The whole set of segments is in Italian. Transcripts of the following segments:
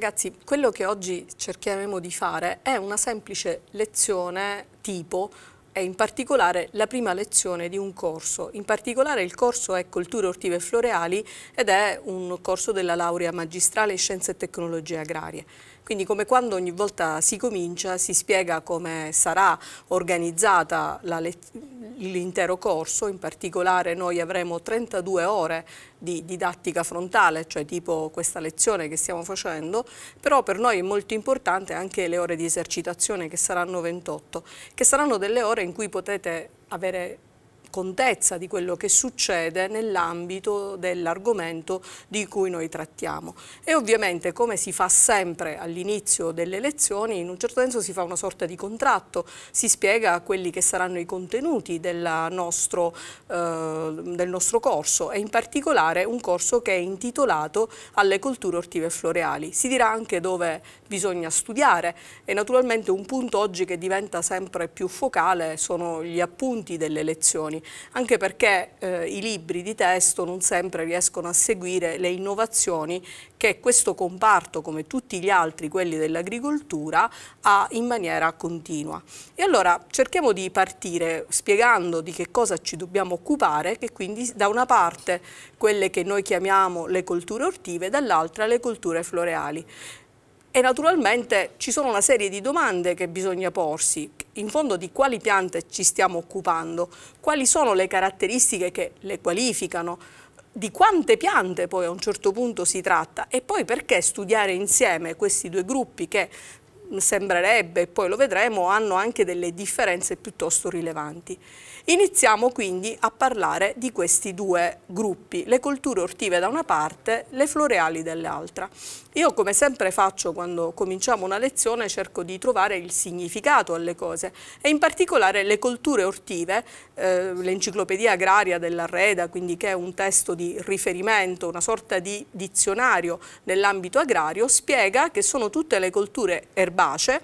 ragazzi, quello che oggi cercheremo di fare è una semplice lezione tipo e in particolare la prima lezione di un corso. In particolare il corso è Colture ortive e floreali ed è un corso della laurea magistrale in Scienze e Tecnologie Agrarie. Quindi come quando ogni volta si comincia si spiega come sarà organizzata l'intero corso, in particolare noi avremo 32 ore di didattica frontale, cioè tipo questa lezione che stiamo facendo, però per noi è molto importante anche le ore di esercitazione che saranno 28, che saranno delle ore in cui potete avere contezza di quello che succede nell'ambito dell'argomento di cui noi trattiamo. E ovviamente come si fa sempre all'inizio delle lezioni, in un certo senso si fa una sorta di contratto, si spiega quelli che saranno i contenuti nostro, eh, del nostro corso e in particolare un corso che è intitolato alle colture ortive e floreali. Si dirà anche dove bisogna studiare e naturalmente un punto oggi che diventa sempre più focale sono gli appunti delle lezioni anche perché eh, i libri di testo non sempre riescono a seguire le innovazioni che questo comparto, come tutti gli altri, quelli dell'agricoltura, ha in maniera continua. E allora cerchiamo di partire spiegando di che cosa ci dobbiamo occupare, che quindi da una parte quelle che noi chiamiamo le colture ortive, dall'altra le colture floreali. E naturalmente ci sono una serie di domande che bisogna porsi, in fondo di quali piante ci stiamo occupando, quali sono le caratteristiche che le qualificano, di quante piante poi a un certo punto si tratta e poi perché studiare insieme questi due gruppi che mm, sembrerebbe, poi lo vedremo, hanno anche delle differenze piuttosto rilevanti. Iniziamo quindi a parlare di questi due gruppi, le colture ortive da una parte, le floreali dall'altra. Io come sempre faccio quando cominciamo una lezione cerco di trovare il significato alle cose e in particolare le colture ortive, eh, l'enciclopedia agraria della Reda, quindi che è un testo di riferimento, una sorta di dizionario nell'ambito agrario, spiega che sono tutte le colture erbacee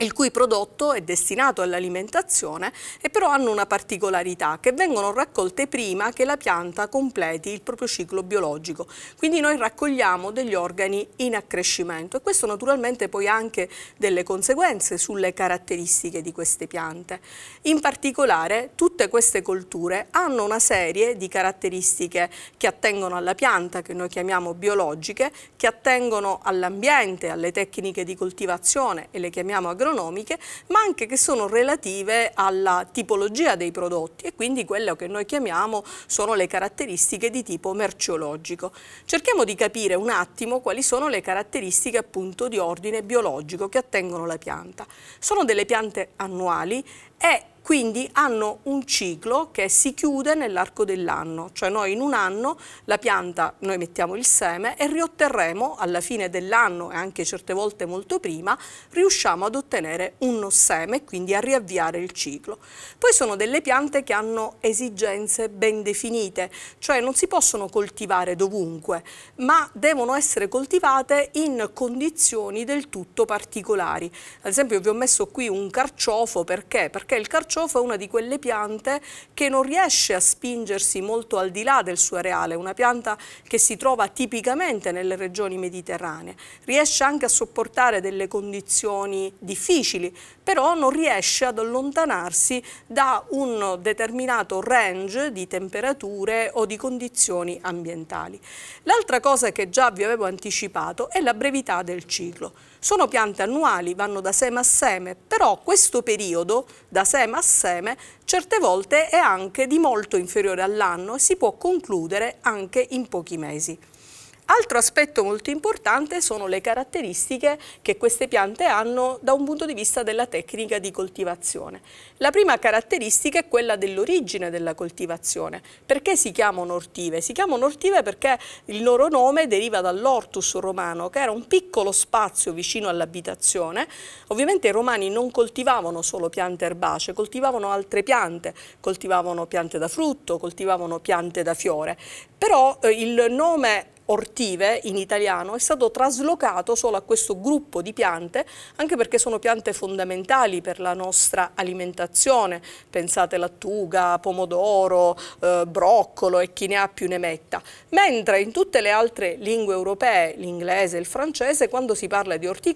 il cui prodotto è destinato all'alimentazione e però hanno una particolarità che vengono raccolte prima che la pianta completi il proprio ciclo biologico. Quindi noi raccogliamo degli organi in accrescimento e questo naturalmente poi ha anche delle conseguenze sulle caratteristiche di queste piante. In particolare tutte queste colture hanno una serie di caratteristiche che attengono alla pianta, che noi chiamiamo biologiche, che attengono all'ambiente, alle tecniche di coltivazione e le chiamiamo agronomiche, gastronomiche, ma anche che sono relative alla tipologia dei prodotti e quindi quello che noi chiamiamo sono le caratteristiche di tipo merceologico. Cerchiamo di capire un attimo quali sono le caratteristiche appunto di ordine biologico che attengono la pianta. Sono delle piante annuali e quindi hanno un ciclo che si chiude nell'arco dell'anno, cioè noi in un anno la pianta, noi mettiamo il seme e riotterremo alla fine dell'anno e anche certe volte molto prima, riusciamo ad ottenere uno seme e quindi a riavviare il ciclo. Poi sono delle piante che hanno esigenze ben definite, cioè non si possono coltivare dovunque, ma devono essere coltivate in condizioni del tutto particolari. Ad esempio vi ho messo qui un carciofo perché? Perché il carciofo carciofo è una di quelle piante che non riesce a spingersi molto al di là del suo areale, una pianta che si trova tipicamente nelle regioni mediterranee, riesce anche a sopportare delle condizioni difficili però non riesce ad allontanarsi da un determinato range di temperature o di condizioni ambientali. L'altra cosa che già vi avevo anticipato è la brevità del ciclo. Sono piante annuali, vanno da seme a seme, però questo periodo da seme a seme certe volte è anche di molto inferiore all'anno e si può concludere anche in pochi mesi. Altro aspetto molto importante sono le caratteristiche che queste piante hanno da un punto di vista della tecnica di coltivazione. La prima caratteristica è quella dell'origine della coltivazione. Perché si chiamano ortive? Si chiamano ortive perché il loro nome deriva dall'ortus romano, che era un piccolo spazio vicino all'abitazione. Ovviamente i romani non coltivavano solo piante erbacee, coltivavano altre piante, coltivavano piante da frutto, coltivavano piante da fiore. Però eh, il nome ortive in italiano è stato traslocato solo a questo gruppo di piante, anche perché sono piante fondamentali per la nostra alimentazione. Pensate lattuga, pomodoro, eh, broccolo e chi ne ha più ne metta. Mentre in tutte le altre lingue europee, l'inglese e il francese, quando si parla di horticulture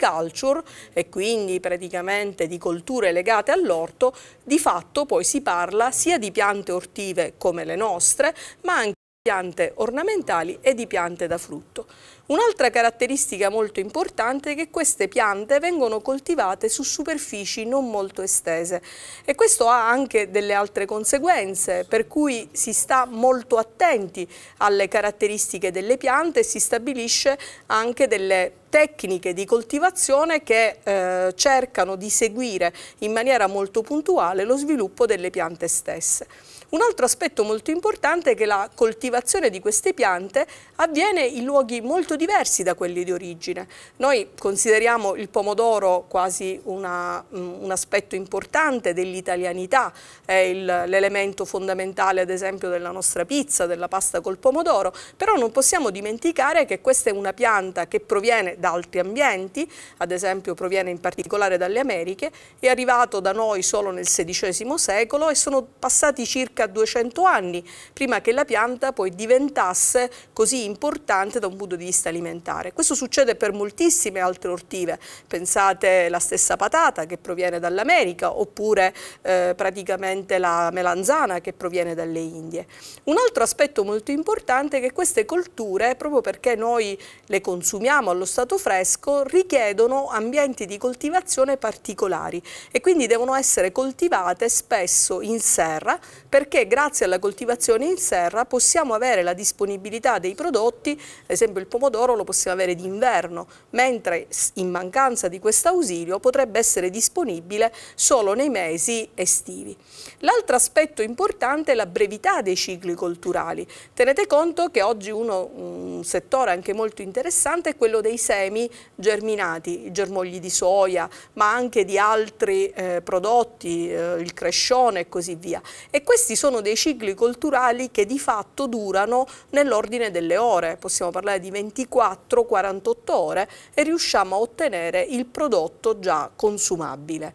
e quindi praticamente di colture legate all'orto, di fatto poi si parla sia di piante ortive come le nostre, ma anche piante ornamentali e di piante da frutto. Un'altra caratteristica molto importante è che queste piante vengono coltivate su superfici non molto estese e questo ha anche delle altre conseguenze per cui si sta molto attenti alle caratteristiche delle piante e si stabilisce anche delle tecniche di coltivazione che eh, cercano di seguire in maniera molto puntuale lo sviluppo delle piante stesse. Un altro aspetto molto importante è che la coltivazione di queste piante avviene in luoghi molto diversi da quelli di origine. Noi consideriamo il pomodoro quasi una, mm, un aspetto importante dell'italianità, è l'elemento fondamentale ad esempio della nostra pizza, della pasta col pomodoro, però non possiamo dimenticare che questa è una pianta che proviene da altri ambienti, ad esempio proviene in particolare dalle Americhe, è arrivato da noi solo nel XVI secolo e sono passati circa circa 200 anni, prima che la pianta poi diventasse così importante da un punto di vista alimentare. Questo succede per moltissime altre ortive, pensate la stessa patata che proviene dall'America oppure eh, praticamente la melanzana che proviene dalle Indie. Un altro aspetto molto importante è che queste colture, proprio perché noi le consumiamo allo stato fresco, richiedono ambienti di coltivazione particolari e quindi devono essere coltivate spesso in serra perché perché grazie alla coltivazione in serra possiamo avere la disponibilità dei prodotti, ad esempio il pomodoro lo possiamo avere d'inverno, mentre in mancanza di questo ausilio potrebbe essere disponibile solo nei mesi estivi. L'altro aspetto importante è la brevità dei cicli culturali. Tenete conto che oggi uno, un settore anche molto interessante è quello dei semi germinati, i germogli di soia, ma anche di altri eh, prodotti, eh, il crescione e così via. E questi questi sono dei cicli culturali che di fatto durano nell'ordine delle ore, possiamo parlare di 24-48 ore e riusciamo a ottenere il prodotto già consumabile.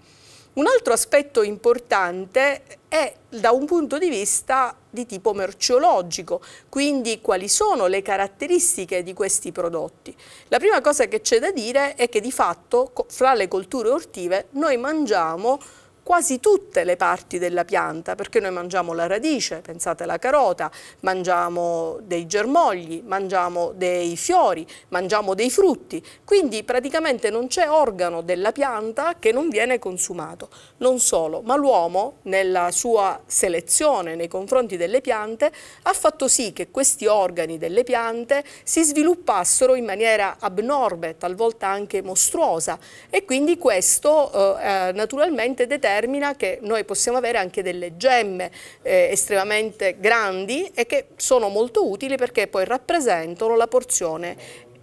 Un altro aspetto importante è da un punto di vista di tipo merceologico, quindi quali sono le caratteristiche di questi prodotti. La prima cosa che c'è da dire è che di fatto fra le colture ortive noi mangiamo quasi tutte le parti della pianta, perché noi mangiamo la radice, pensate alla carota, mangiamo dei germogli, mangiamo dei fiori, mangiamo dei frutti, quindi praticamente non c'è organo della pianta che non viene consumato. Non solo, ma l'uomo nella sua selezione nei confronti delle piante ha fatto sì che questi organi delle piante si sviluppassero in maniera abnorme, talvolta anche mostruosa e quindi questo eh, eh naturalmente determina determina che noi possiamo avere anche delle gemme eh, estremamente grandi e che sono molto utili perché poi rappresentano la porzione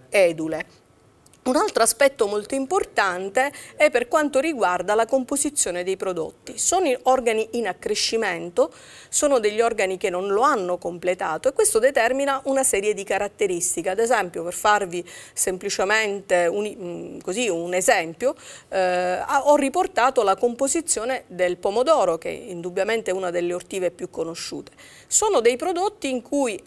edule. Un altro aspetto molto importante è per quanto riguarda la composizione dei prodotti. Sono organi in accrescimento, sono degli organi che non lo hanno completato e questo determina una serie di caratteristiche. Ad esempio, per farvi semplicemente un, mm, così, un esempio, eh, ho riportato la composizione del pomodoro, che è indubbiamente una delle ortive più conosciute. Sono dei prodotti in cui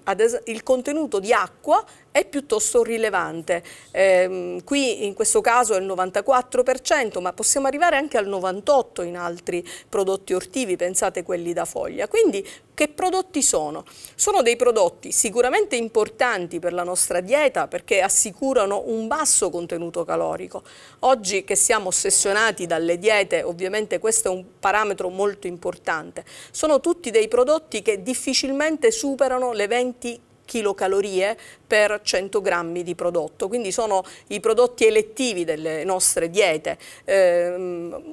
il contenuto di acqua è piuttosto rilevante. Eh, qui in questo caso è il 94%, ma possiamo arrivare anche al 98% in altri prodotti ortivi, pensate quelli da foglia. Quindi che prodotti sono? Sono dei prodotti sicuramente importanti per la nostra dieta perché assicurano un basso contenuto calorico. Oggi che siamo ossessionati dalle diete, ovviamente questo è un parametro molto importante. Sono tutti dei prodotti che difficilmente superano le 20 kcal per 100 grammi di prodotto. Quindi sono i prodotti elettivi delle nostre diete. Eh,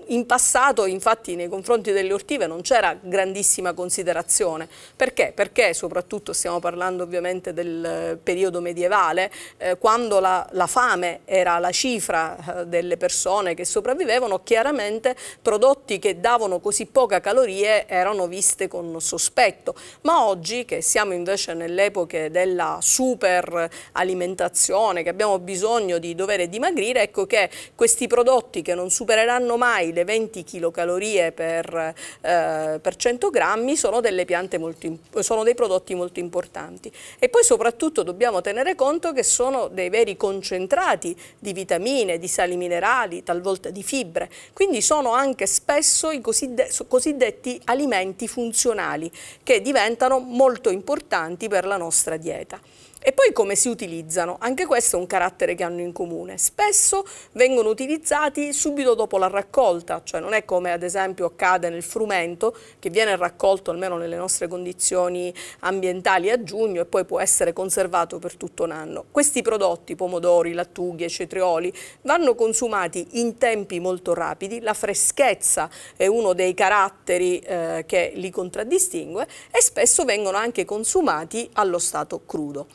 in passato infatti nei confronti delle ortive non c'era grandissima considerazione. Perché? Perché soprattutto stiamo parlando ovviamente del periodo medievale, eh, quando la, la, fame era la cifra eh, delle persone che sopravvivevano, chiaramente prodotti che davano così poca calorie erano viste con sospetto. Ma oggi che siamo invece nell'epoca della super alimentazione, che abbiamo bisogno di dover dimagrire, ecco che questi prodotti che non supereranno mai le 20 kcal per, eh, per 100 grammi sono, molto, sono dei prodotti molto importanti. E poi soprattutto dobbiamo tenere conto che sono dei veri concentrati di vitamine, di sali minerali, talvolta di fibre, quindi sono anche spesso i cosiddetti alimenti funzionali che diventano molto importanti per la nostra dieta. E poi come si utilizzano? Anche questo è un carattere che hanno in comune. Spesso vengono utilizzati subito dopo la raccolta, cioè non è come ad esempio accade nel frumento che viene raccolto almeno nelle nostre condizioni ambientali a giugno e poi può essere conservato per tutto un anno. Questi prodotti, pomodori, lattughe, cetrioli, vanno consumati in tempi molto rapidi, la freschezza è uno dei caratteri eh, che li contraddistingue e spesso vengono anche consumati allo stato crudo.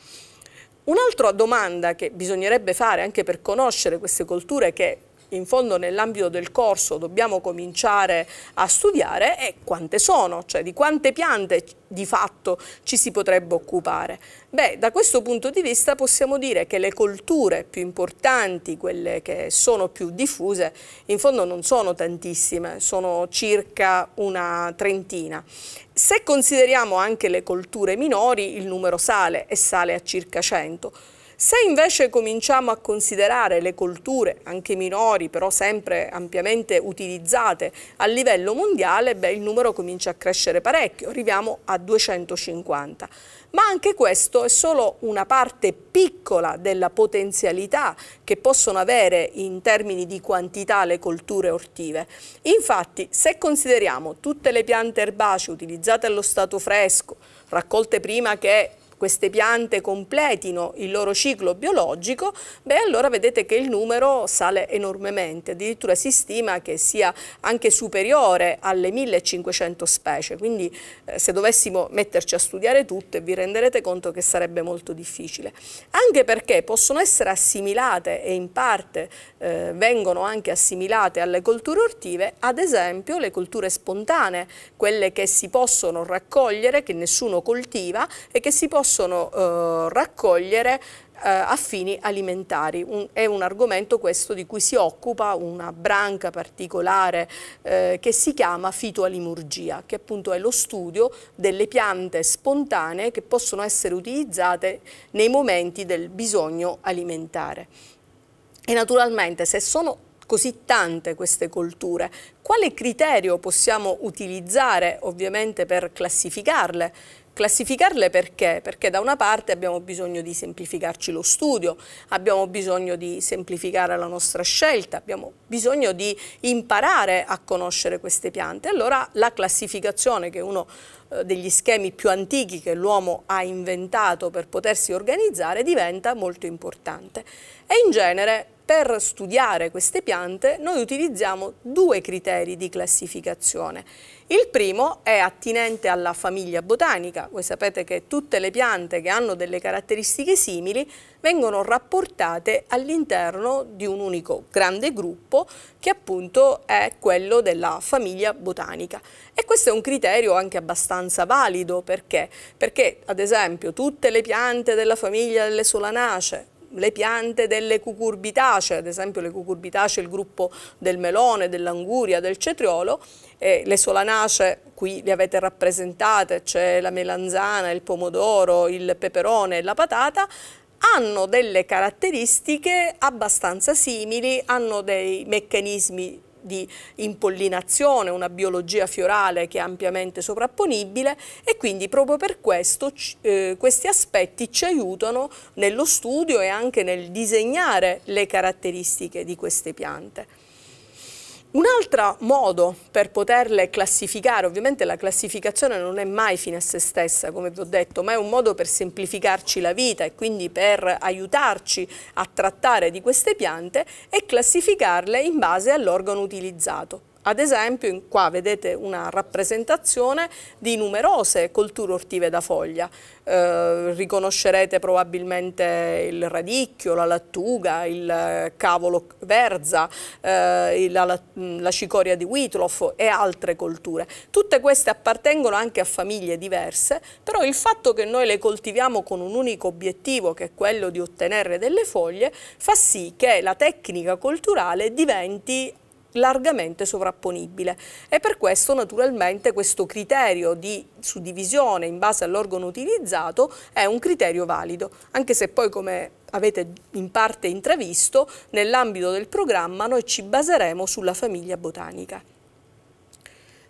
Un'altra domanda che bisognerebbe fare anche per conoscere queste colture che in fondo nell'ambito del corso dobbiamo cominciare a studiare è quante sono, cioè di quante piante di fatto ci si potrebbe occupare. Beh, da questo punto di vista possiamo dire che le colture più importanti, quelle che sono più diffuse, in fondo non sono tantissime, sono circa una trentina se consideriamo anche le colture minori, il numero sale e sale a circa 100. Se invece cominciamo a considerare le colture, anche minori, però sempre ampiamente utilizzate a livello mondiale, beh, il numero comincia a crescere parecchio, arriviamo a 250. Ma anche questo è solo una parte piccola della potenzialità che possono avere in termini di quantità le colture ortive. Infatti, se consideriamo tutte le piante erbacee utilizzate allo stato fresco, raccolte prima che queste piante completino il loro ciclo biologico, beh allora vedete che il numero sale enormemente, addirittura si stima che sia anche superiore alle 1500 specie, quindi eh, se dovessimo metterci a studiare tutte vi renderete conto che sarebbe molto difficile, anche perché possono essere assimilate e in parte eh, vengono anche assimilate alle colture ortive, ad esempio le colture spontanee, quelle che si possono raccogliere, che nessuno coltiva e che si possono possono eh, raccogliere eh, fini alimentari. Un, è un argomento questo di cui si occupa una branca particolare eh, che si chiama fitoalimurgia, che appunto è lo studio delle piante spontanee che possono essere utilizzate nei momenti del bisogno alimentare. E naturalmente se sono così tante queste colture, quale criterio possiamo utilizzare ovviamente per classificarle? Classificarle perché? Perché da una parte abbiamo bisogno di semplificarci lo studio, abbiamo bisogno di semplificare la nostra scelta, abbiamo bisogno di imparare a conoscere queste piante. Allora la classificazione che è uno eh, degli schemi più antichi che l'uomo ha inventato per potersi organizzare diventa molto importante. E in genere per studiare queste piante noi utilizziamo due criteri di classificazione. Il primo è attinente alla famiglia botanica. Voi sapete che tutte le piante che hanno delle caratteristiche simili vengono rapportate all'interno di un unico grande gruppo che appunto è quello della famiglia botanica. E questo è un criterio anche abbastanza valido perché? Perché ad esempio tutte le piante della famiglia delle solanacee le piante delle cucurbitacee, ad esempio le cucurbitacee, il gruppo del melone, dell'anguria, del cetriolo, eh, le solanacee, qui le avete rappresentate, c'è la melanzana, il pomodoro, il peperone e la patata, hanno delle caratteristiche abbastanza simili, hanno dei meccanismi di impollinazione, una biologia fiorale che è ampiamente sovrapponibile e quindi proprio per questo eh, questi aspetti ci aiutano nello studio e anche nel disegnare le caratteristiche di queste piante. Un altro modo per poterle classificare, ovviamente la classificazione non è mai fine a se stessa come vi ho detto, ma è un modo per semplificarci la vita e quindi per aiutarci a trattare di queste piante è classificarle in base all'organo utilizzato. Ad esempio qua vedete una rappresentazione di numerose colture ortive da foglia, eh, riconoscerete probabilmente il radicchio, la lattuga, il eh, cavolo verza, eh, la, mm, la, cicoria di Witlofo e altre colture. Tutte queste appartengono anche a famiglie diverse, però il fatto che noi le coltiviamo con un unico obiettivo che è quello di ottenere delle foglie fa sì che la tecnica culturale diventi largamente sovrapponibile e per questo naturalmente questo criterio di suddivisione in base all'organo utilizzato è un criterio valido, anche se poi come avete in parte intravisto, nell'ambito del programma noi ci baseremo sulla famiglia botanica.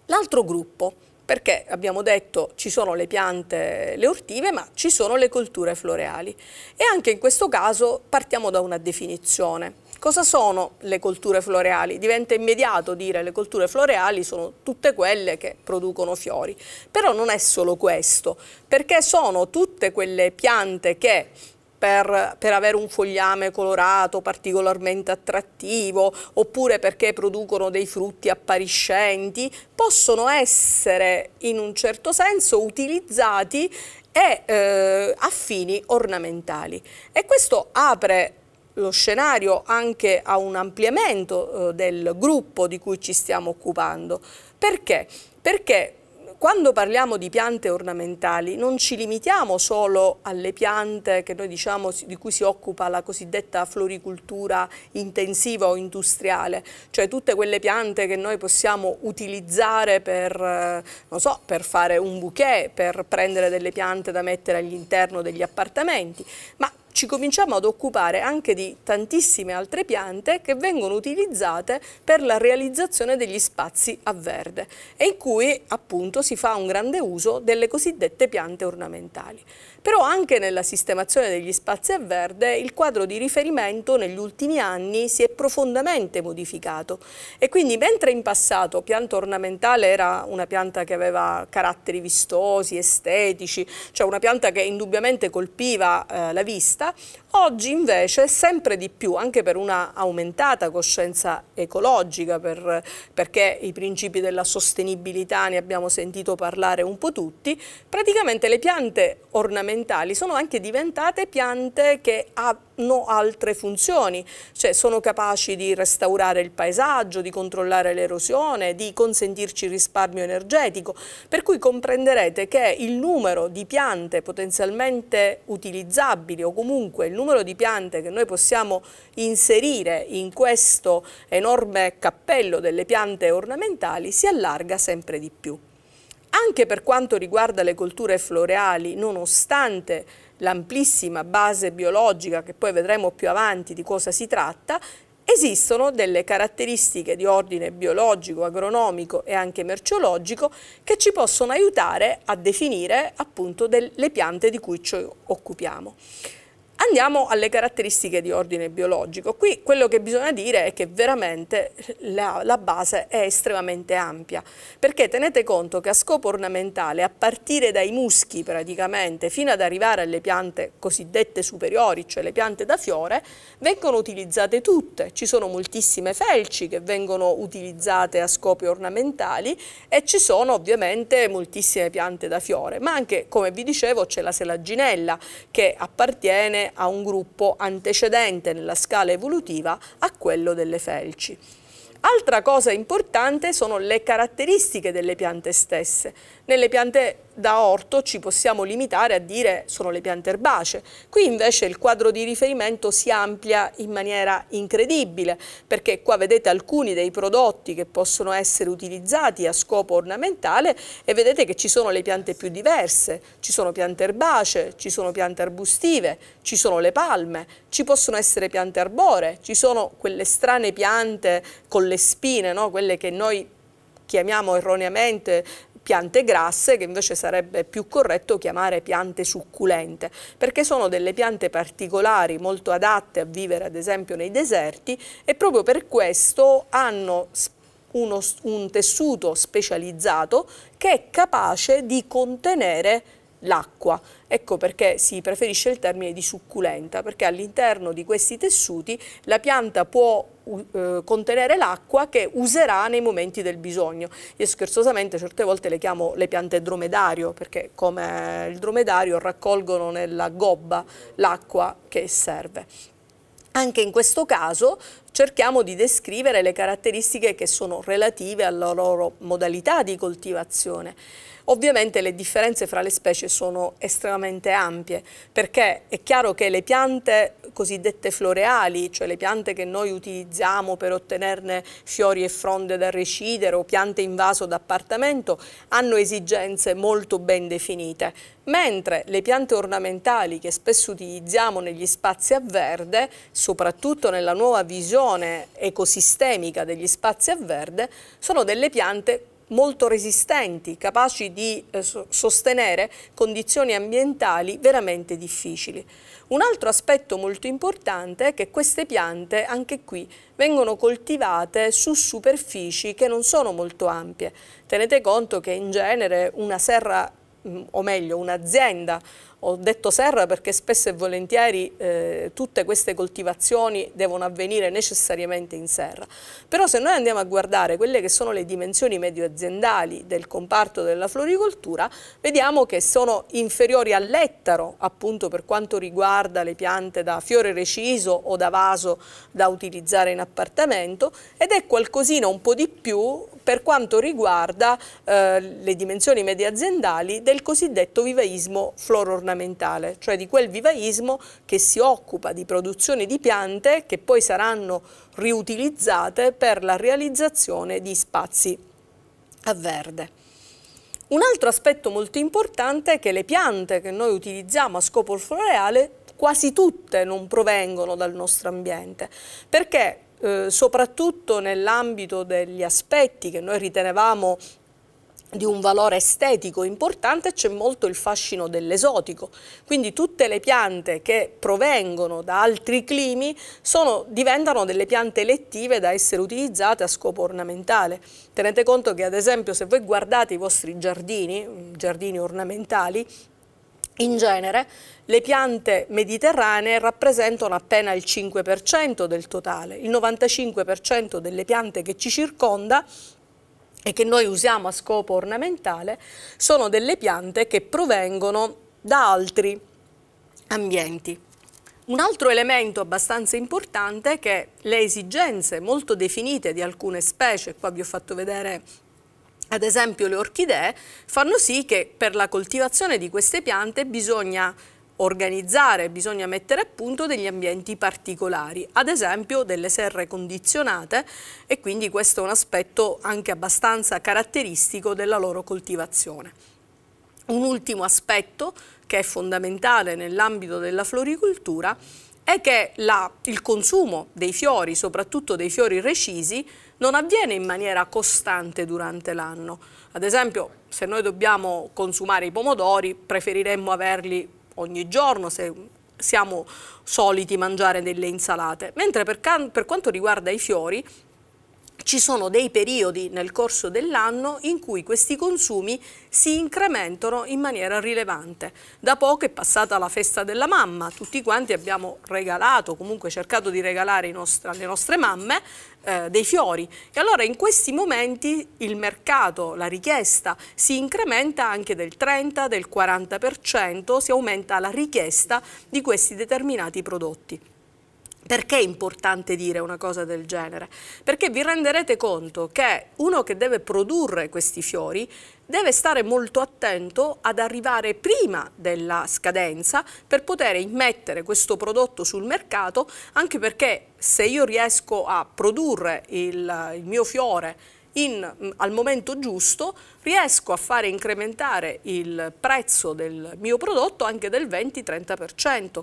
L'altro gruppo, perché abbiamo detto ci sono le piante, le ortive, ma ci sono le colture floreali. E anche in questo caso partiamo da una definizione. Cosa sono le colture floreali? Diventa immediato dire le colture floreali sono tutte quelle che producono fiori, però non è solo questo, perché sono tutte quelle piante che per, per, avere un fogliame colorato particolarmente attrattivo oppure perché producono dei frutti appariscenti, possono essere in un certo senso utilizzati e eh, a fini ornamentali. E questo apre lo scenario anche a un ampliamento eh, del gruppo di cui ci stiamo occupando. Perché? Perché quando parliamo di piante ornamentali non ci limitiamo solo alle piante diciamo, di cui si occupa la cosiddetta floricultura intensiva o industriale, cioè tutte quelle piante che noi possiamo utilizzare per, eh, so, per fare un bouquet, per prendere delle piante da mettere all'interno degli appartamenti, ma ci cominciamo ad occupare anche di tantissime altre piante che vengono utilizzate per la realizzazione degli spazi a verde e in cui appunto si fa un grande uso delle cosiddette piante ornamentali. Però anche nella sistemazione degli spazi a verde il quadro di riferimento negli ultimi anni si è profondamente modificato e quindi mentre in passato pianta ornamentale era una pianta che aveva caratteri vistosi, estetici, cioè una pianta che indubbiamente colpiva eh, la vista, oggi invece sempre di più, anche per una aumentata coscienza ecologica, per, perché i principi della sostenibilità ne abbiamo sentito parlare un po' tutti, praticamente le piante ornamentali ornamentali, sono anche diventate piante che hanno altre funzioni, cioè sono capaci di restaurare il paesaggio, di controllare l'erosione, di consentirci risparmio energetico, per cui comprenderete che il numero di piante potenzialmente utilizzabili o comunque il numero di piante che noi possiamo inserire in questo enorme cappello delle piante ornamentali si allarga sempre di più. Anche per quanto riguarda le colture floreali, nonostante l'amplissima base biologica che poi vedremo più avanti di cosa si tratta, esistono delle caratteristiche di ordine biologico, agronomico e anche merceologico che ci possono aiutare a definire appunto le piante di cui ci occupiamo. Andiamo alle caratteristiche di ordine biologico. Qui quello che bisogna dire è che veramente la, la base è estremamente ampia, perché tenete conto che a scopo ornamentale, a partire dai muschi praticamente, fino ad arrivare alle piante cosiddette superiori, cioè le piante da fiore, vengono utilizzate tutte. Ci sono moltissime felci che vengono utilizzate a scopi ornamentali e ci sono ovviamente moltissime piante da fiore, ma anche, come vi dicevo, c'è la selaginella che appartiene a un gruppo antecedente nella scala evolutiva a quello delle felci. Altra cosa importante sono le caratteristiche delle piante stesse. Nelle piante da orto ci possiamo limitare a dire sono le piante erbacee. Qui invece il quadro di riferimento si amplia in maniera incredibile perché qua vedete alcuni dei prodotti che possono essere utilizzati a scopo ornamentale e vedete che ci sono le piante più diverse. Ci sono piante erbacee, ci sono piante arbustive, ci sono le palme, ci possono essere piante arboree, ci sono quelle strane piante con le le spine, no? quelle che noi chiamiamo erroneamente piante grasse che invece sarebbe più corretto chiamare piante succulente perché sono delle piante particolari molto adatte a vivere ad esempio nei deserti e proprio per questo hanno uno, un tessuto specializzato che è capace di contenere l'acqua. Ecco perché si preferisce il termine di succulenta, perché all'interno di questi tessuti la pianta può eh, contenere l'acqua che userà nei momenti del bisogno. Io scherzosamente certe volte le chiamo le piante dromedario perché come il dromedario raccolgono nella gobba l'acqua che serve. Anche in questo caso cerchiamo di descrivere le caratteristiche che sono relative alla loro modalità di coltivazione. Ovviamente le differenze fra le specie sono estremamente ampie perché è chiaro che le piante cosiddette floreali, cioè le piante che noi utilizziamo per ottenerne fiori e fronde da recidere o piante in vaso d'appartamento, hanno esigenze molto ben definite, mentre le piante ornamentali che spesso utilizziamo negli spazi a verde, soprattutto nella nuova visione ecosistemica degli spazi a verde, sono delle piante molto resistenti, capaci di eh, sostenere condizioni ambientali veramente difficili. Un altro aspetto molto importante è che queste piante, anche qui, vengono coltivate su superfici che non sono molto ampie. Tenete conto che in genere una serra mm, o meglio un'azienda ho detto serra perché spesso e volentieri eh, tutte queste coltivazioni devono avvenire necessariamente in serra. Però se noi andiamo a guardare quelle che sono le dimensioni medio-aziendali del comparto della floricoltura, vediamo che sono inferiori all'ettaro appunto per quanto riguarda le piante da fiore reciso o da vaso da utilizzare in appartamento ed è qualcosina un po' di più per quanto riguarda eh, le dimensioni medio-aziendali del cosiddetto vivaismo florornatale ornamentale, cioè di quel vivaismo che si occupa di produzione di piante che poi saranno riutilizzate per la realizzazione di spazi a verde. Un altro aspetto molto importante è che le piante che noi utilizziamo a scopo floreale quasi tutte non provengono dal nostro ambiente, perché eh, soprattutto nell'ambito degli aspetti che noi ritenevamo di un valore estetico importante c'è molto il fascino dell'esotico, quindi tutte le piante che provengono da altri climi sono, diventano delle piante elettive da essere utilizzate a scopo ornamentale. Tenete conto che ad esempio se voi guardate i vostri giardini, giardini ornamentali, in genere le piante mediterranee rappresentano appena il 5% del totale, il 95% delle piante che ci circonda e che noi usiamo a scopo ornamentale sono delle piante che provengono da altri ambienti. Un altro elemento abbastanza importante è che le esigenze molto definite di alcune specie, qua vi ho fatto vedere ad esempio le orchidee, fanno sì che per la coltivazione di queste piante bisogna organizzare, bisogna mettere a punto degli ambienti particolari, ad esempio delle serre condizionate e quindi questo è un aspetto anche abbastanza caratteristico della loro coltivazione. Un ultimo aspetto che è fondamentale nell'ambito della floricoltura è che la, il consumo dei fiori, soprattutto dei fiori recisi, non avviene in maniera costante durante l'anno. Ad esempio, se noi dobbiamo consumare i pomodori, preferiremmo averli ogni giorno se siamo soliti mangiare delle insalate, mentre per, per quanto riguarda i fiori ci sono dei periodi nel corso dell'anno in cui questi consumi si incrementano in maniera rilevante. Da poco è passata la festa della mamma, tutti quanti abbiamo regalato, comunque cercato di regalare nostri, alle nostre mamme eh, dei fiori e allora in questi momenti il mercato, la richiesta si incrementa anche del 30, del 40%, si aumenta la richiesta di questi determinati prodotti. Perché è importante dire una cosa del genere? Perché vi renderete conto che uno che deve produrre questi fiori deve stare molto attento ad arrivare prima della scadenza per poter immettere questo prodotto sul mercato, anche perché se io riesco a produrre il, il mio fiore in, mm, al momento giusto riesco a fare incrementare il prezzo del mio prodotto anche del 20-30%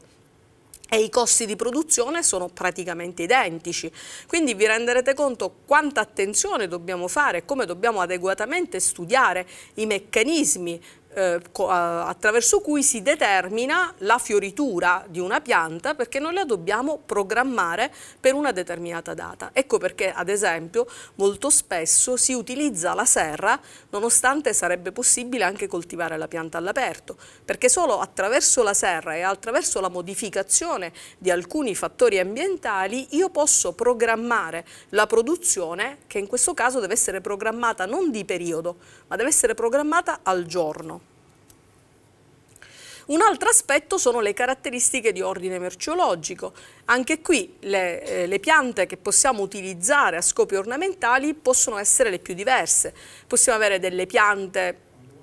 e i costi di produzione sono praticamente identici. Quindi vi renderete conto quanta attenzione dobbiamo fare e come dobbiamo adeguatamente studiare i meccanismi eh, attraverso cui si determina la fioritura di una pianta perché non la dobbiamo programmare per una determinata data. Ecco perché ad esempio molto spesso si utilizza la serra nonostante sarebbe possibile anche coltivare la pianta all'aperto perché solo attraverso la serra e attraverso la modificazione di alcuni fattori ambientali io posso programmare la produzione che in questo caso deve essere programmata non di periodo ma deve essere programmata al giorno. Un altro aspetto sono le caratteristiche di ordine merceologico. Anche qui le, eh, le piante che possiamo utilizzare a scopi ornamentali possono essere le più diverse. Possiamo avere delle piante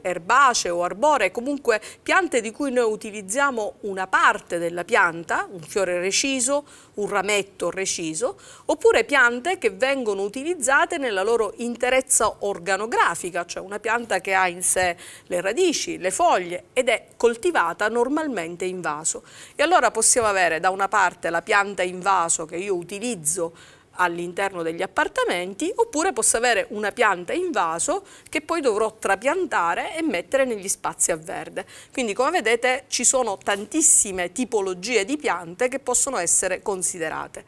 erbacee o arboree, comunque piante di cui noi utilizziamo una parte della pianta, un fiore reciso, un rametto reciso, oppure piante che vengono utilizzate nella loro interezza organografica, cioè una pianta che ha in sé le radici, le foglie ed è coltivata normalmente in vaso. E allora possiamo avere da una parte la pianta in vaso che io utilizzo all'interno degli appartamenti oppure posso avere una pianta in vaso che poi dovrò trapiantare e mettere negli spazi a verde. Quindi come vedete ci sono tantissime tipologie di piante che possono essere considerate.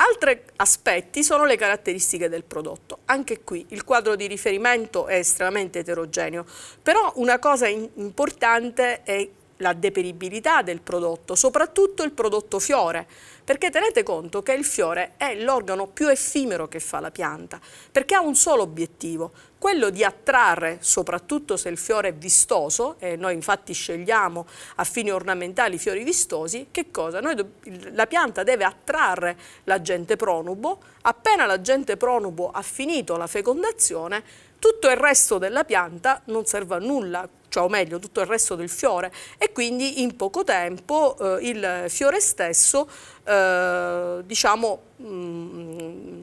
Altri aspetti sono le caratteristiche del prodotto. Anche qui il quadro di riferimento è estremamente eterogeneo, però una cosa importante è la deperibilità del prodotto, soprattutto il prodotto fiore perché tenete conto che il fiore è l'organo più effimero che fa la pianta, perché ha un solo obiettivo, quello di attrarre, soprattutto se il fiore è vistoso, e noi infatti scegliamo a fini ornamentali fiori vistosi, che cosa? Noi, la pianta deve attrarre l'agente pronubo, appena l'agente pronubo ha finito la fecondazione, tutto il resto della pianta non serve a nulla, cioè o meglio tutto il resto del fiore e quindi in poco tempo eh, il fiore stesso eh, diciamo, mh, mm,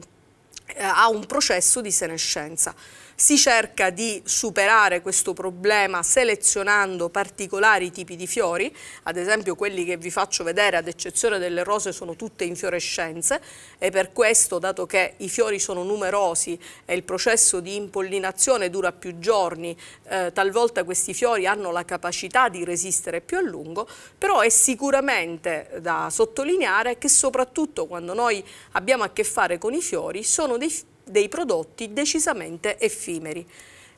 ha un processo di senescenza. Si cerca di superare questo problema selezionando particolari tipi di fiori, ad esempio quelli che vi faccio vedere ad eccezione delle rose sono tutte infiorescenze e per questo dato che i fiori sono numerosi e il processo di impollinazione dura più giorni, eh, talvolta questi fiori hanno la capacità di resistere più a lungo, però è sicuramente da sottolineare che soprattutto quando noi abbiamo a che fare con i fiori sono dei fiori dei prodotti decisamente effimeri.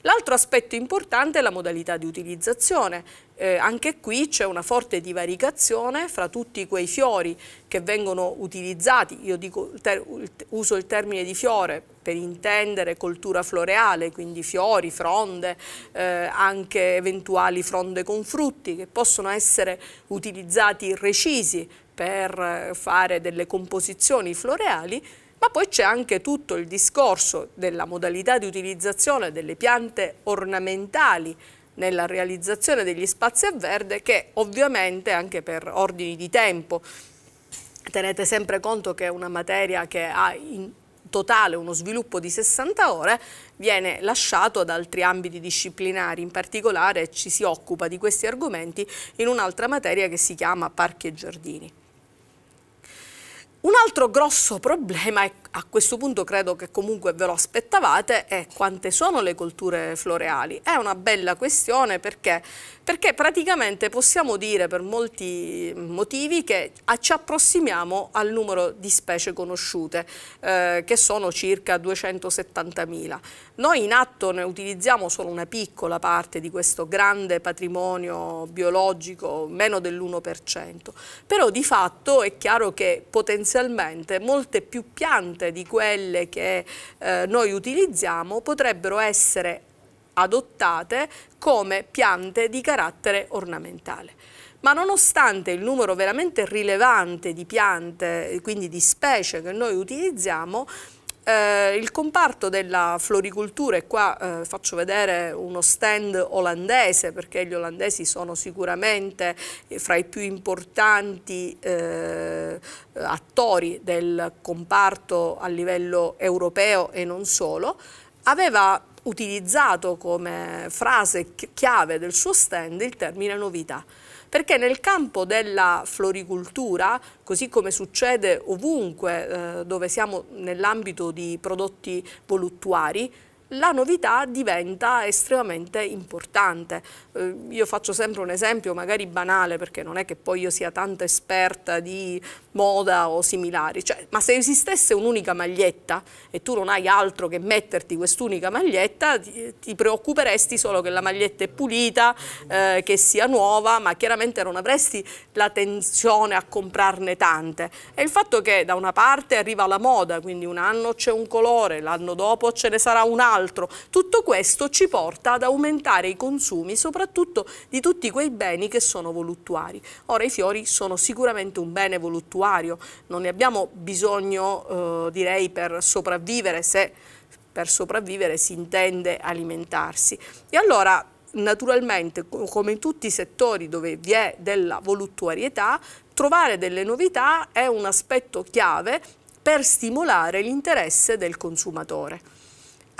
L'altro aspetto importante è la modalità di utilizzazione. Eh, anche qui c'è una forte divaricazione fra tutti quei fiori che vengono utilizzati, io dico, ter, uso il termine di fiore per intendere coltura floreale, quindi fiori, fronde, eh, anche eventuali fronde con frutti che possono essere utilizzati recisi per eh, fare delle composizioni floreali, ma poi c'è anche tutto il discorso della modalità di utilizzazione delle piante ornamentali nella realizzazione degli spazi a verde che ovviamente anche per ordini di tempo tenete sempre conto che è una materia che ha in totale uno sviluppo di 60 ore viene lasciato ad altri ambiti disciplinari, in particolare ci si occupa di questi argomenti in un'altra materia che si chiama parchi e giardini. Un altro grosso problema è a questo punto credo che comunque ve lo aspettavate è quante sono le colture floreali. È una bella questione perché, perché praticamente possiamo dire per molti motivi che ci approssimiamo al numero di specie conosciute eh, che sono circa 270.000. Noi in atto ne utilizziamo solo una piccola parte di questo grande patrimonio biologico, meno dell'1%, però di fatto è chiaro che potenzialmente molte più piante molte di quelle che eh, noi utilizziamo potrebbero essere adottate come piante di carattere ornamentale. Ma nonostante il numero veramente rilevante di piante, quindi di specie che noi utilizziamo, eh, il comparto della floricoltura, e qua eh, faccio vedere uno stand olandese, perché gli olandesi sono sicuramente eh, fra i più importanti eh, attori del comparto a livello europeo e non solo, aveva utilizzato come frase chiave del suo stand il termine novità perché nel campo della floricoltura, così come succede ovunque eh, dove siamo nell'ambito di prodotti voluttuari, la novità diventa estremamente importante. Eh, io faccio sempre un esempio magari banale perché non è che poi io sia tanto esperta di moda o similari, cioè, ma se esistesse un'unica maglietta e tu non hai altro che metterti quest'unica maglietta, ti, ti, preoccuperesti solo che la maglietta è pulita, eh, che sia nuova, ma chiaramente non avresti la tensione a comprarne tante. E il fatto che da una parte arriva la moda, quindi un anno c'è un colore, l'anno dopo ce ne sarà un altro, tutto questo ci porta ad aumentare i consumi, soprattutto di tutti quei beni che sono voluttuari. Ora i fiori sono sicuramente un bene voluttuario, santuario, non ne abbiamo bisogno eh, direi per sopravvivere se per sopravvivere si intende alimentarsi. E allora naturalmente come in tutti i settori dove vi è della voluttuarietà trovare delle novità è un aspetto chiave per stimolare l'interesse del consumatore.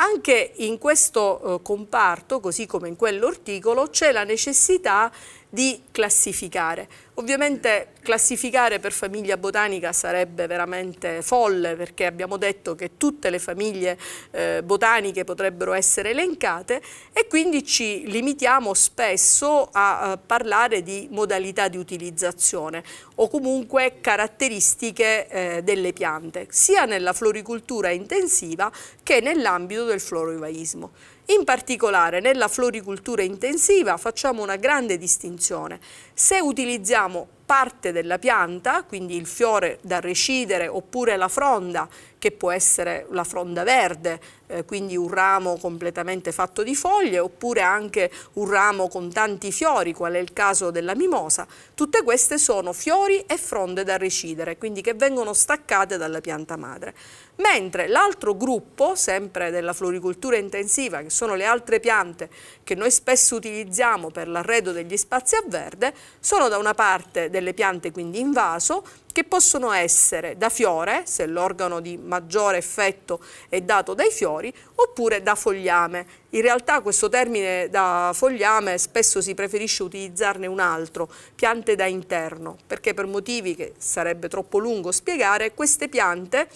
Anche in questo eh, comparto, così come in quell'orticolo, c'è la necessità di classificare Ovviamente classificare per famiglia botanica sarebbe veramente folle perché abbiamo detto che tutte le famiglie eh, botaniche potrebbero essere elencate e quindi ci limitiamo spesso a, a parlare di modalità di utilizzazione o comunque caratteristiche eh, delle piante, sia nella floricoltura intensiva che nell'ambito del floroivaismo. In particolare nella floricultura intensiva facciamo una grande distinzione. Se utilizziamo parte della pianta, quindi il fiore da recidere oppure la fronda, che può essere la fronda verde, eh, quindi un ramo completamente fatto di foglie, oppure anche un ramo con tanti fiori, qual è il caso della mimosa. Tutte queste sono fiori e fronde da recidere, quindi che vengono staccate dalla pianta madre mentre l'altro gruppo, sempre della floricoltura intensiva, che sono le altre piante che noi spesso utilizziamo per l'arredo degli spazi a verde, sono da una parte delle piante quindi in vaso, che possono essere da fiore, se l'organo di maggiore effetto è dato dai fiori, oppure da fogliame. In realtà questo termine da fogliame spesso si preferisce utilizzarne un altro, piante da interno, perché per motivi che sarebbe troppo lungo spiegare, queste piante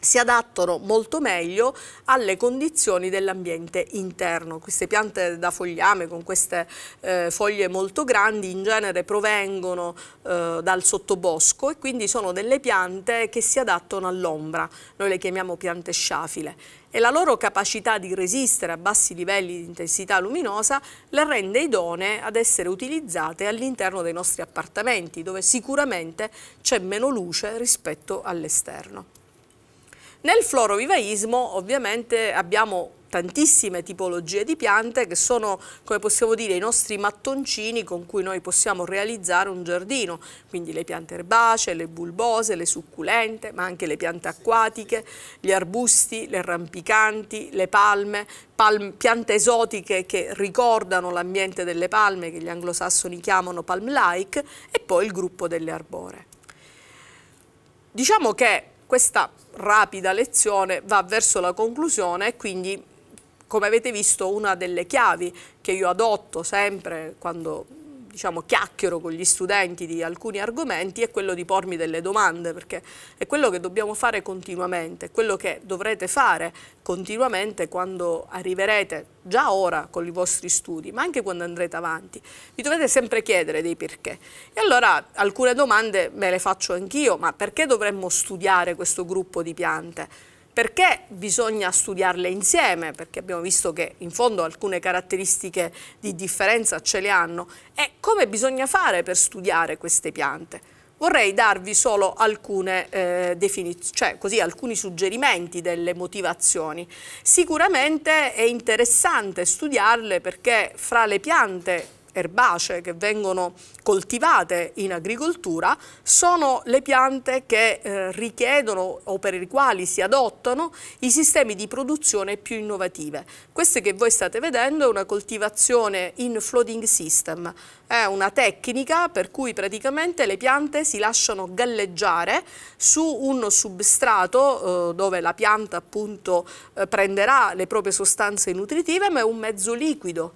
si adattano molto meglio alle condizioni dell'ambiente interno. Queste piante da fogliame con queste eh, foglie molto grandi in genere provengono eh, dal sottobosco e quindi sono delle piante che si adattano all'ombra. Noi le chiamiamo piante sciafile e la loro capacità di resistere a bassi livelli di intensità luminosa le rende idonee ad essere utilizzate all'interno dei nostri appartamenti dove sicuramente c'è meno luce rispetto all'esterno. Nel florovivaismo ovviamente abbiamo tantissime tipologie di piante che sono, come possiamo dire, i nostri mattoncini con cui noi possiamo realizzare un giardino, quindi le piante erbacee, le bulbose, le succulente, ma anche le piante acquatiche, gli arbusti, le rampicanti, le palme, palme piante esotiche che ricordano l'ambiente delle palme, che gli anglosassoni chiamano palm-like, e poi il gruppo delle arbore. Diciamo che questa rapida lezione va verso la conclusione e quindi come avete visto una delle chiavi che io adotto sempre quando diciamo, chiacchiero con gli studenti di alcuni argomenti è quello di pormi delle domande, perché è quello che dobbiamo fare continuamente, è quello che dovrete fare continuamente quando arriverete già ora con i vostri studi, ma anche quando andrete avanti. Vi dovete sempre chiedere dei perché. E allora alcune domande me le faccio anch'io, ma perché dovremmo studiare questo gruppo di piante? perché bisogna studiarle insieme, perché abbiamo visto che in fondo alcune caratteristiche di differenza ce le hanno, e come bisogna fare per studiare queste piante. Vorrei darvi solo alcune, eh, cioè, così, alcuni suggerimenti delle motivazioni. Sicuramente è interessante studiarle perché fra le piante erbacee che vengono coltivate in agricoltura sono le piante che eh, richiedono o per le quali si adottano i sistemi di produzione più innovative. Queste che voi state vedendo è una coltivazione in floating system, è una tecnica per cui praticamente le piante si lasciano galleggiare su un substrato eh, dove la pianta appunto eh, prenderà le proprie sostanze nutritive ma è un mezzo liquido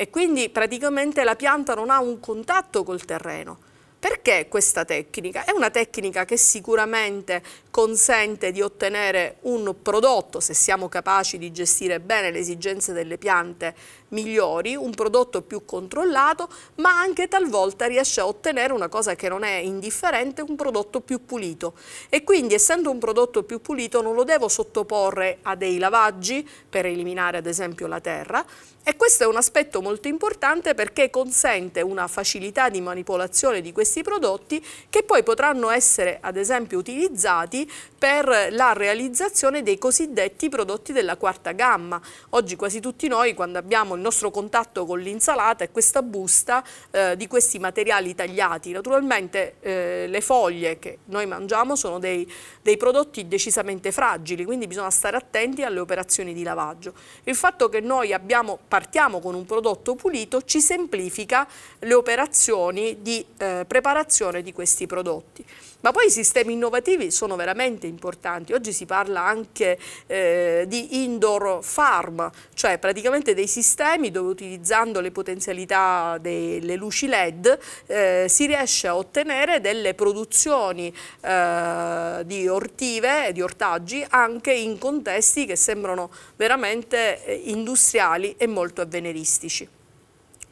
e quindi praticamente la pianta non ha un contatto col terreno. Perché questa tecnica? È una tecnica che sicuramente consente di ottenere un prodotto, se siamo capaci di gestire bene le esigenze delle piante migliori, un prodotto più controllato, ma anche talvolta riesce a ottenere una cosa che non è indifferente, un prodotto più pulito. E quindi essendo un prodotto più pulito non lo devo sottoporre a dei lavaggi per eliminare ad esempio la terra e questo è un aspetto molto importante perché consente una facilità di manipolazione di questi prodotti che poi potranno essere ad esempio utilizzati soldi per la realizzazione dei cosiddetti prodotti della quarta gamma. Oggi quasi tutti noi quando abbiamo il nostro contatto con l'insalata è questa busta eh, di questi materiali tagliati. Naturalmente eh, le foglie che noi mangiamo sono dei, dei prodotti decisamente fragili, quindi bisogna stare attenti alle operazioni di lavaggio. Il fatto che noi abbiamo, partiamo con un prodotto pulito ci semplifica le operazioni di eh, preparazione di questi prodotti. Ma poi i sistemi innovativi sono veramente importanti. Oggi si parla anche eh, di indoor farm, cioè praticamente dei sistemi dove utilizzando le potenzialità delle luci LED eh, si riesce a ottenere delle produzioni eh, di ortive, e di ortaggi, anche in contesti che sembrano veramente eh, industriali e molto avveniristici.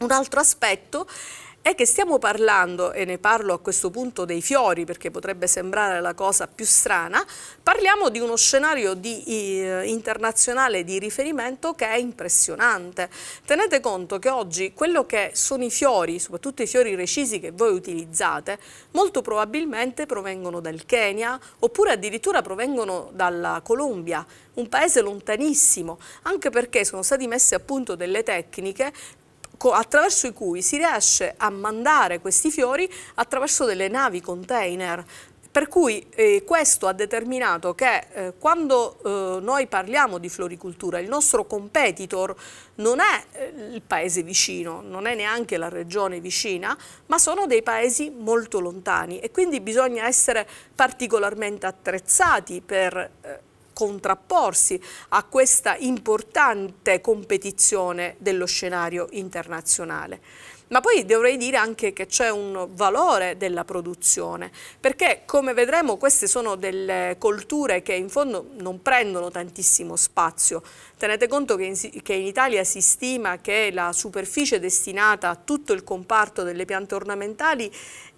Un altro aspetto è che stiamo parlando, e ne parlo a questo punto dei fiori perché potrebbe sembrare la cosa più strana, parliamo di uno scenario di, eh, internazionale di riferimento che è impressionante. Tenete conto che oggi quello che sono i fiori, soprattutto i fiori recisi che voi utilizzate, molto probabilmente provengono dal Kenya oppure addirittura provengono dalla Colombia, un paese lontanissimo, anche perché sono state messe a punto delle tecniche attraverso i cui si riesce a mandare questi fiori attraverso delle navi container. Per cui eh, questo ha determinato che eh, quando eh, noi parliamo di floricoltura il nostro competitor non è eh, il paese vicino, non è neanche la regione vicina, ma sono dei paesi molto lontani e quindi bisogna essere particolarmente attrezzati per eh, contrapporsi a questa importante competizione dello scenario internazionale. Ma poi dovrei dire anche che c'è un valore della produzione, perché come vedremo queste sono delle colture che in fondo non prendono tantissimo spazio. Tenete conto che in, che in Italia si stima che la superficie destinata a tutto il comparto delle piante ornamentali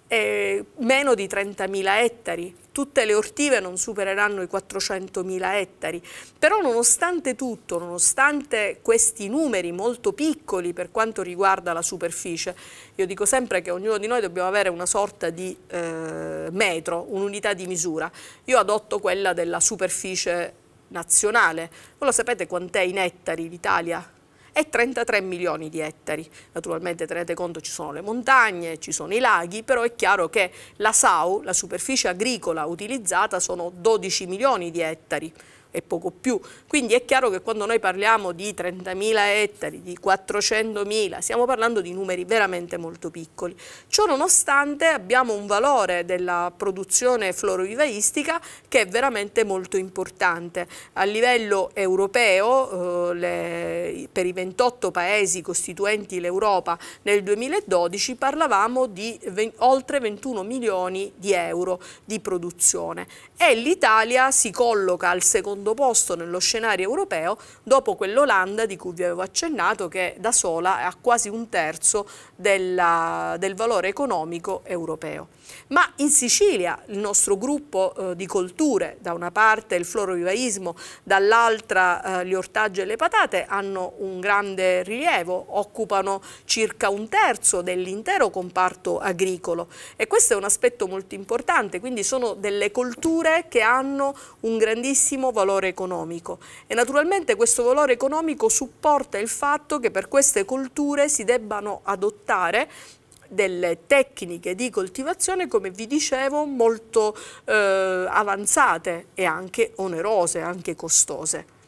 è meno di 30.000 ettari, tutte le ortive non supereranno i 400.000 ettari. Però nonostante tutto, nonostante questi numeri molto piccoli per quanto riguarda la superficie, io dico sempre che ognuno di noi dobbiamo avere una sorta di eh, metro, un'unità di misura. Io adotto quella della superficie nazionale. Voi lo sapete quant'è in ettari l'Italia? e 33 milioni di ettari. Naturalmente tenete conto ci sono le montagne, ci sono i laghi, però è chiaro che la SAU, la superficie agricola utilizzata, sono 12 milioni di ettari e poco più. Quindi è chiaro che quando noi parliamo di 30.000 ettari, di 400.000, stiamo parlando di numeri veramente molto piccoli. Ciò nonostante abbiamo un valore della produzione florovivaistica che è veramente molto importante. A livello europeo, eh, le, per i 28 paesi costituenti l'Europa nel 2012 parlavamo di oltre 21 milioni di euro di produzione e l'Italia si colloca al secondo secondo posto nello scenario europeo dopo quell'Olanda di cui vi avevo accennato che da sola ha quasi un terzo della, del valore economico europeo. Ma in Sicilia il nostro gruppo eh, di colture, da una parte il florovivaismo, dall'altra eh, gli ortaggi e le patate, hanno un grande rilievo, occupano circa un terzo dell'intero comparto agricolo e questo è un aspetto molto importante, quindi sono delle colture che hanno un grandissimo valore economico e naturalmente questo valore economico supporta il fatto che per queste colture si debbano adottare delle tecniche di coltivazione, come vi dicevo, molto eh, avanzate e anche onerose, anche costose.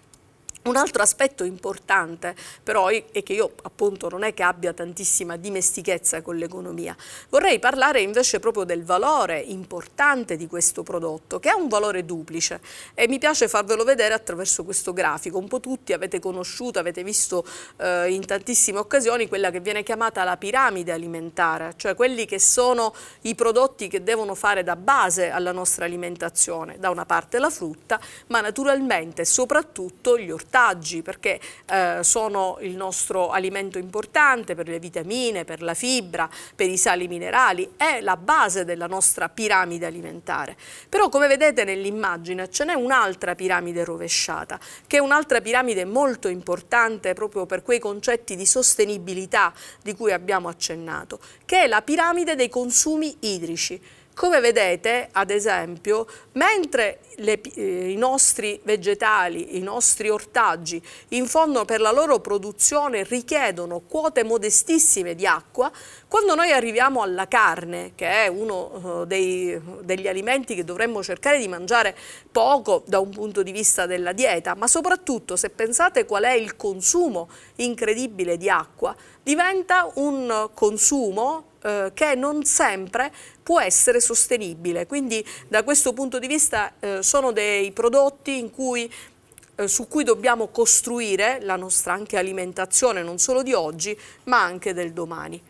Un altro aspetto importante però è che io appunto non è che abbia tantissima dimestichezza con l'economia. Vorrei parlare invece proprio del valore importante di questo prodotto che ha un valore duplice e mi piace farvelo vedere attraverso questo grafico. Un po' tutti avete conosciuto, avete visto eh, in tantissime occasioni quella che viene chiamata la piramide alimentare, cioè quelli che sono i prodotti che devono fare da base alla nostra alimentazione. Da una parte la frutta ma naturalmente soprattutto gli ortaggi ortaggi perché eh, sono il nostro alimento importante per le vitamine, per la fibra, per i sali minerali, è la base della nostra piramide alimentare. Però come vedete nell'immagine ce n'è un'altra piramide rovesciata, che è un'altra piramide molto importante proprio per quei concetti di sostenibilità di cui abbiamo accennato, che è la piramide dei consumi idrici come vedete, ad esempio, mentre le, eh, i nostri vegetali, i nostri ortaggi, in fondo per la loro produzione richiedono quote modestissime di acqua, quando noi arriviamo alla carne, che è uno eh, dei, degli alimenti che dovremmo cercare di mangiare poco da un punto di vista della dieta, ma soprattutto se pensate qual è il consumo incredibile di acqua, diventa un consumo eh, che non sempre può essere sostenibile. Quindi da questo punto di vista eh, sono dei prodotti cui, eh, su cui dobbiamo costruire la nostra anche alimentazione, non solo di oggi, ma anche del domani.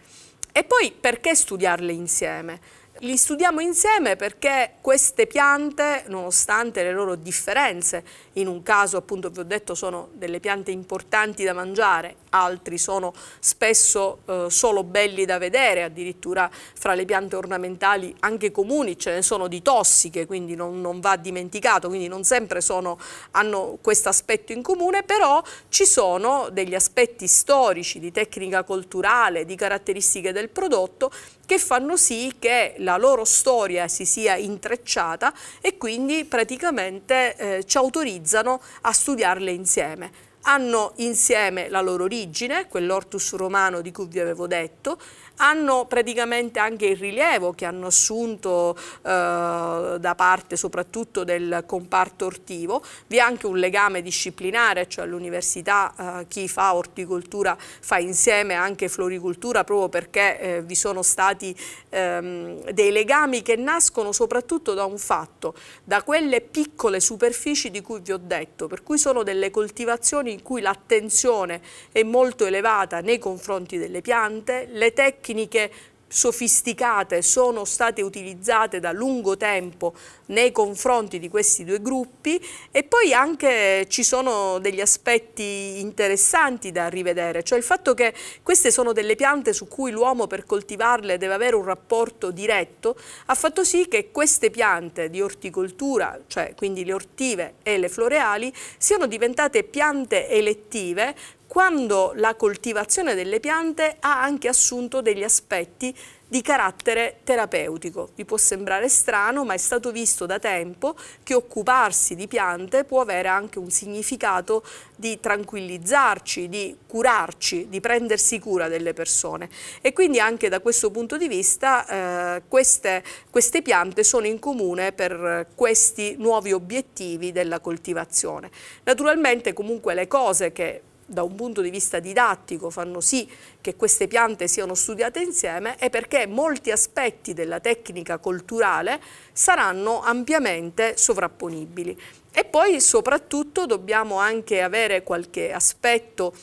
E poi perché studiarle insieme? li studiamo insieme perché queste piante, nonostante le loro differenze, in un caso appunto vi ho detto sono delle piante importanti da mangiare, altri sono spesso eh, solo belli da vedere, addirittura fra le piante ornamentali anche comuni ce ne sono di tossiche, quindi non, non va dimenticato, quindi non sempre sono, hanno questo aspetto in comune, però ci sono degli aspetti storici, di tecnica culturale, di caratteristiche del prodotto che fanno sì che la loro storia si sia intrecciata e quindi praticamente eh, ci autorizzano a studiarle insieme hanno insieme la loro origine, quell'ortus romano di cui vi avevo detto, hanno praticamente anche il rilievo che hanno assunto eh, da parte soprattutto del comparto ortivo, vi è anche un legame disciplinare, cioè all'università eh, chi fa orticoltura fa insieme anche floricoltura proprio perché eh, vi sono stati ehm, dei legami che nascono soprattutto da un fatto, da quelle piccole superfici di cui vi ho detto, per cui sono delle coltivazioni in cui l'attenzione è molto elevata nei confronti delle piante, le tecniche tecniche sofisticate sono state utilizzate da lungo tempo nei confronti di questi due gruppi e poi anche ci sono degli aspetti interessanti da rivedere, cioè il fatto che queste sono delle piante su cui l'uomo per coltivarle deve avere un rapporto diretto, ha fatto sì che queste piante di orticoltura, cioè quindi le ortive e le floreali, siano diventate piante elettive quando la coltivazione delle piante ha anche assunto degli aspetti di carattere terapeutico. Vi può sembrare strano, ma è stato visto da tempo che occuparsi di piante può avere anche un significato di tranquillizzarci, di curarci, di prendersi cura delle persone. E quindi anche da questo punto di vista eh, queste, queste piante sono in comune per questi nuovi obiettivi della coltivazione. Naturalmente comunque le cose che da un punto di vista didattico fanno sì che queste piante siano studiate insieme è perché molti aspetti della tecnica culturale saranno ampiamente sovrapponibili. E poi soprattutto dobbiamo anche avere qualche aspetto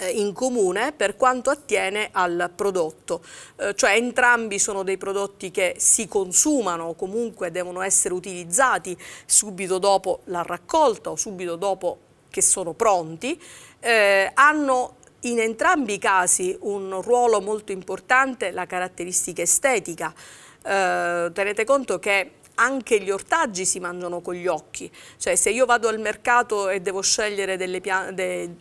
eh, in comune per quanto attiene al prodotto, eh, cioè entrambi sono dei prodotti che si consumano, comunque devono essere utilizzati subito dopo la raccolta o subito dopo che sono pronti eh, hanno in entrambi i casi un ruolo molto importante la caratteristica estetica. Eh, tenete conto che anche gli ortaggi si mangiano con gli occhi, cioè se io vado al mercato e devo scegliere de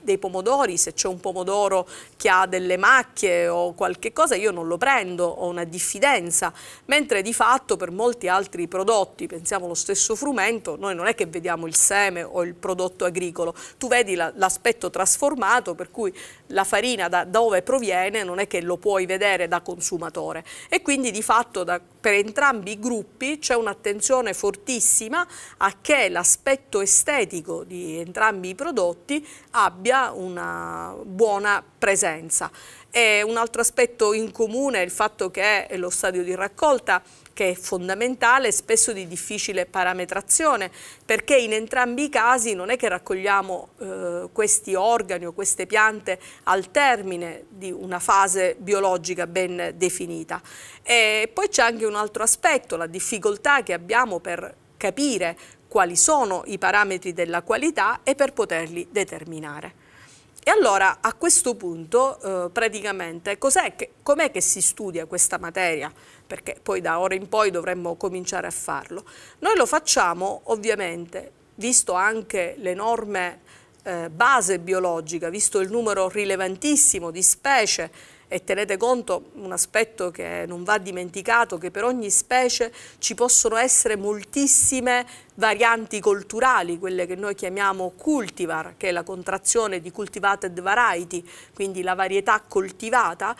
dei pomodori, se c'è un pomodoro che ha delle macchie o qualche cosa io non lo prendo, ho una diffidenza, mentre di fatto per molti altri prodotti, pensiamo allo stesso frumento, noi non è che vediamo il seme o il prodotto agricolo, tu vedi l'aspetto trasformato per cui la farina da dove proviene non è che lo puoi vedere da consumatore e quindi di fatto da per entrambi i gruppi c'è un'attenzione fortissima a che l'aspetto estetico di entrambi i prodotti abbia una buona presenza. E un altro aspetto in comune è il fatto che lo stadio di raccolta che è fondamentale, e spesso di difficile parametrazione, perché in entrambi i casi non è che raccogliamo eh, questi organi o queste piante al termine di una fase biologica ben definita. E poi c'è anche un altro aspetto, la difficoltà che abbiamo per capire quali sono i parametri della qualità e per poterli determinare. E allora a questo punto eh, praticamente com'è che, com che si studia questa materia? perché poi da ora in poi dovremmo cominciare a farlo. Noi lo facciamo ovviamente, visto anche l'enorme eh, base biologica, visto il numero rilevantissimo di specie e tenete conto un aspetto che non va dimenticato, che per ogni specie ci possono essere moltissime varianti culturali, quelle che noi chiamiamo cultivar, che è la contrazione di cultivated variety, quindi la varietà coltivata,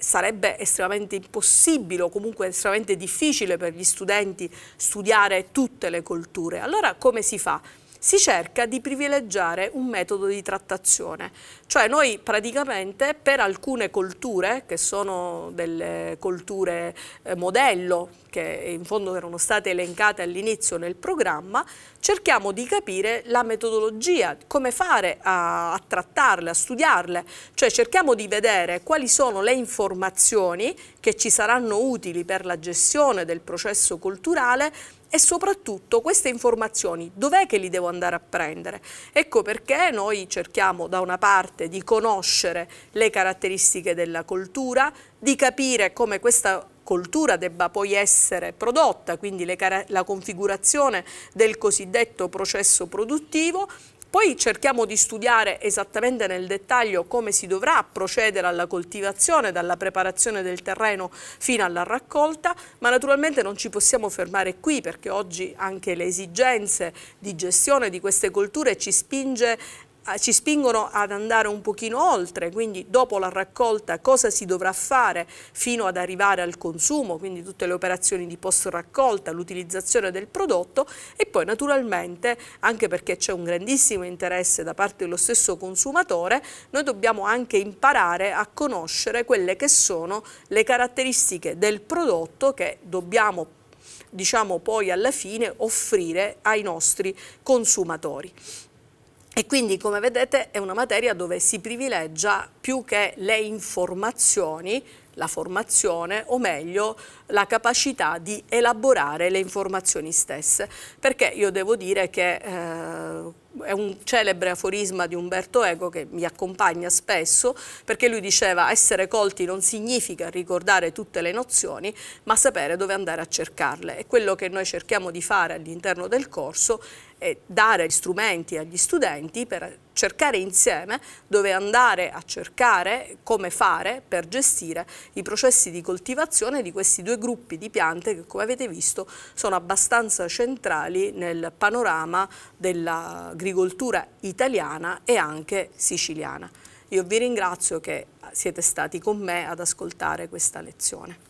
sarebbe estremamente impossibile o comunque estremamente difficile per gli studenti studiare tutte le culture. Allora come si fa? si cerca di privilegiare un metodo di trattazione. Cioè noi praticamente per alcune colture, che sono delle colture eh, modello, che in fondo erano state elencate all'inizio nel programma, cerchiamo di capire la metodologia, come fare a, a trattarle, a studiarle, cioè cerchiamo di vedere quali sono le informazioni che ci saranno utili per la gestione del processo culturale e soprattutto queste informazioni dov'è che li devo andare a prendere? Ecco perché noi cerchiamo da una parte di conoscere le caratteristiche della coltura, di capire come questa coltura debba poi essere prodotta, quindi la configurazione del cosiddetto processo produttivo poi cerchiamo di studiare esattamente nel dettaglio come si dovrà procedere alla coltivazione, dalla preparazione del terreno fino alla raccolta, ma naturalmente non ci possiamo fermare qui perché oggi anche le esigenze di gestione di queste colture ci spinge ci spingono ad andare un pochino oltre, quindi dopo la raccolta cosa si dovrà fare fino ad arrivare al consumo, quindi tutte le operazioni di post raccolta, l'utilizzazione del prodotto e poi naturalmente anche perché c'è un grandissimo interesse da parte dello stesso consumatore, noi dobbiamo anche imparare a conoscere quelle che sono le caratteristiche del prodotto che dobbiamo diciamo poi alla fine offrire ai nostri consumatori. E quindi come vedete è una materia dove si privilegia più che le informazioni, la formazione o meglio la capacità di elaborare le informazioni stesse. Perché io devo dire che eh, è un celebre aforisma di Umberto Eco che mi accompagna spesso perché lui diceva essere colti non significa ricordare tutte le nozioni ma sapere dove andare a cercarle e quello che noi cerchiamo di fare all'interno del corso e dare strumenti agli studenti per cercare insieme dove andare a cercare come fare per gestire i processi di coltivazione di questi due gruppi di piante che come avete visto sono abbastanza centrali nel panorama dell'agricoltura italiana e anche siciliana. Io vi ringrazio che siete stati con me ad ascoltare questa lezione.